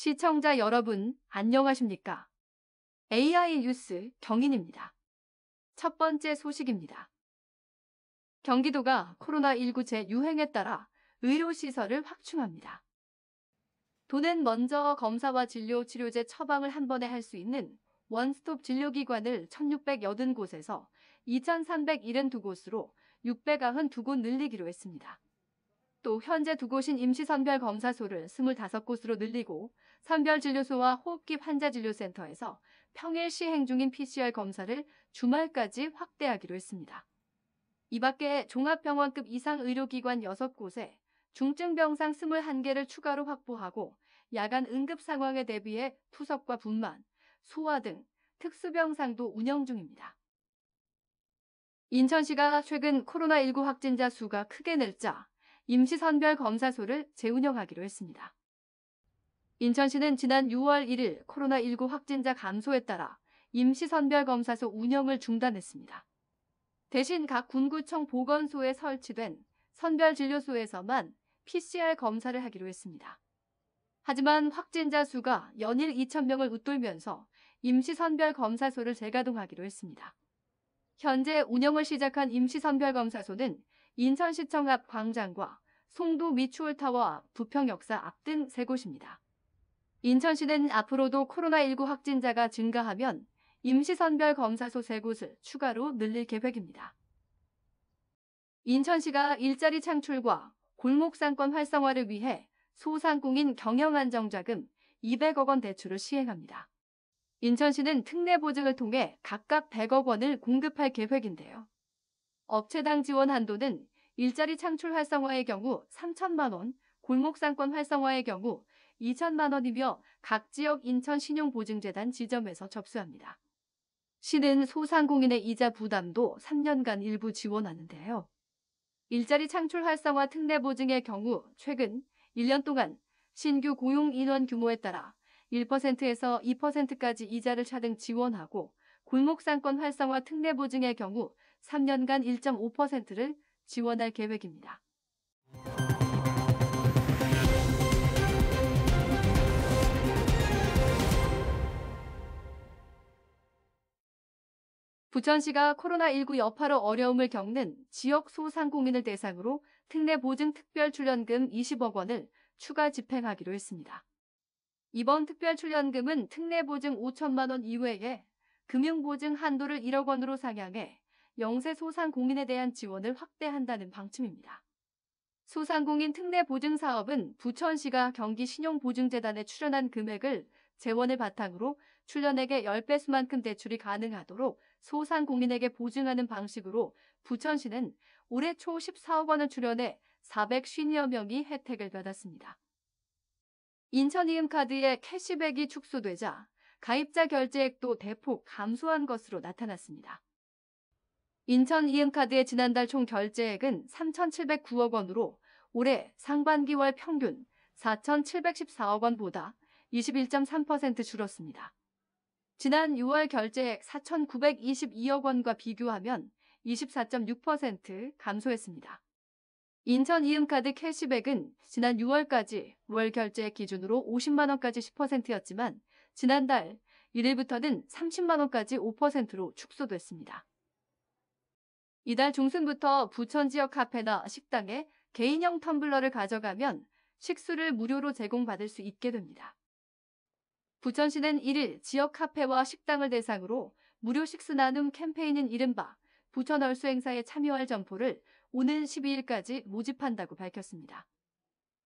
시청자 여러분, 안녕하십니까? AI 뉴스 경인입니다. 첫 번째 소식입니다. 경기도가 코로나19 재유행에 따라 의료시설을 확충합니다. 도는 먼저 검사와 진료, 치료제 처방을 한 번에 할 수 있는 원스톱 진료기관을 1,680곳에서 2,372곳으로 692곳 늘리기로 했습니다. 또 현재 두 곳인 임시선별 검사소를 25곳으로 늘리고 선별진료소와 호흡기 환자진료센터에서 평일 시행 중인 PCR 검사를 주말까지 확대하기로 했습니다. 이 밖에 종합병원급 이상 의료기관 6곳에 중증병상 21개를 추가로 확보하고 야간 응급 상황에 대비해 투석과 분만, 소화등 특수병상도 운영 중입니다. 인천시가 최근 코로나19 확진자 수가 크게 늘자 임시선별검사소를 재운영하기로 했습니다. 인천시는 지난 6월 1일 코로나19 확진자 감소에 따라 임시선별검사소 운영을 중단했습니다. 대신 각 군구청 보건소에 설치된 선별진료소에서만 PCR 검사를 하기로 했습니다. 하지만 확진자 수가 연일 2,000명을 웃돌면서 임시선별검사소를 재가동하기로 했습니다. 현재 운영을 시작한 임시선별검사소는 인천시청 앞 광장과 송도 미추홀타워 앞 부평역사 앞 등 세 곳입니다. 인천시는 앞으로도 코로나19 확진자가 증가하면 임시선별 검사소 세 곳을 추가로 늘릴 계획입니다. 인천시가 일자리 창출과 골목상권 활성화를 위해 소상공인 경영안정자금 200억 원 대출을 시행합니다. 인천시는 특례 보증을 통해 각각 100억 원을 공급할 계획인데요. 업체당 지원 한도는 일자리 창출 활성화의 경우 3천만 원, 골목상권 활성화의 경우 2천만 원이며 각 지역 인천 신용보증재단 지점에서 접수합니다. 시는 소상공인의 이자 부담도 3년간 일부 지원하는데요. 일자리 창출 활성화 특례 보증의 경우 최근 1년 동안 신규 고용 인원 규모에 따라 1%에서 2%까지 이자를 차등 지원하고 골목상권 활성화 특례 보증의 경우 3년간 1.5%를 지원할 계획입니다. 부천시가 코로나19 여파로 어려움을 겪는 지역 소상공인을 대상으로 특례보증 특별출연금 20억 원을 추가 집행하기로 했습니다. 이번 특별출연금은 특례보증 5천만 원 이외에 금융보증 한도를 1억 원으로 상향해 영세 소상공인에 대한 지원을 확대한다는 방침입니다. 소상공인 특례 보증 사업은 부천시가 경기신용보증재단에 출연한 금액을 재원을 바탕으로 출연액의 10배수만큼 대출이 가능하도록 소상공인에게 보증하는 방식으로 부천시는 올해 초 14억 원을 출연해 450여 명이 혜택을 받았습니다. 인천 이음카드의 캐시백이 축소되자 가입자 결제액도 대폭 감소한 것으로 나타났습니다. 인천 이음카드의 지난달 총 결제액은 3,709억 원으로 올해 상반기월 평균 4,714억 원보다 21.3% 줄었습니다. 지난 6월 결제액 4,922억 원과 비교하면 24.6% 감소했습니다. 인천 이음카드 캐시백은 지난 6월까지 월 결제액 기준으로 50만 원까지 10%였지만 지난달 1일부터는 30만 원까지 5%로 축소됐습니다. 이달 중순부터 부천 지역 카페나 식당에 개인형 텀블러를 가져가면 식수를 무료로 제공받을 수 있게 됩니다. 부천시는 1일 지역 카페와 식당을 대상으로 무료 식수 나눔 캠페인인 이른바 부천 얼수 행사에 참여할 점포를 오는 12일까지 모집한다고 밝혔습니다.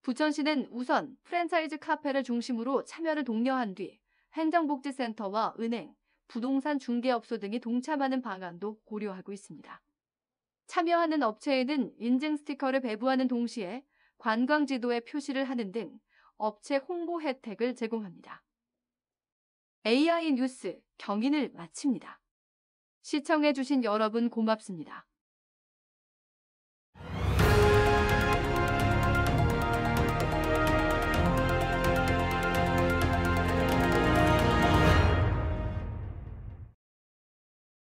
부천시는 우선 프랜차이즈 카페를 중심으로 참여를 독려한 뒤 행정복지센터와 은행, 부동산 중개업소 등이 동참하는 방안도 고려하고 있습니다. 참여하는 업체에는 인증 스티커를 배부하는 동시에 관광 지도에 표시를 하는 등 업체 홍보 혜택을 제공합니다. AI 뉴스 경인을 마칩니다. 시청해주신 여러분 고맙습니다.